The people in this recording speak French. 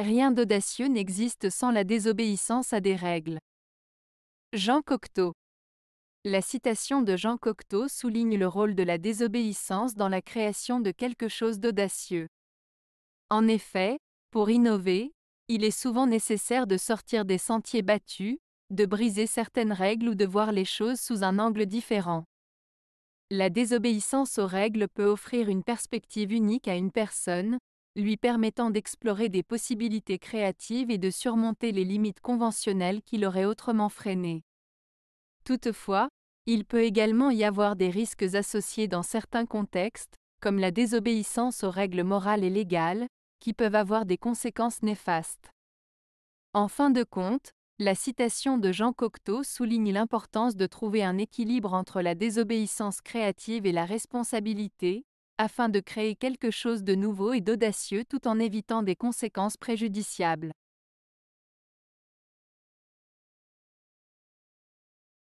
Rien d'audacieux n'existe sans la désobéissance à des règles. Jean Cocteau. La citation de Jean Cocteau souligne le rôle de la désobéissance dans la création de quelque chose d'audacieux. En effet, pour innover, il est souvent nécessaire de sortir des sentiers battus, de briser certaines règles ou de voir les choses sous un angle différent. La désobéissance aux règles peut offrir une perspective unique à une personne, lui permettant d'explorer des possibilités créatives et de surmonter les limites conventionnelles qui l'auraient autrement freiné. Toutefois, il peut également y avoir des risques associés dans certains contextes, comme la désobéissance aux règles morales et légales, qui peuvent avoir des conséquences néfastes. En fin de compte, la citation de Jean Cocteau souligne l'importance de trouver un équilibre entre la désobéissance créative et la responsabilité, afin de créer quelque chose de nouveau et d'audacieux tout en évitant des conséquences préjudiciables.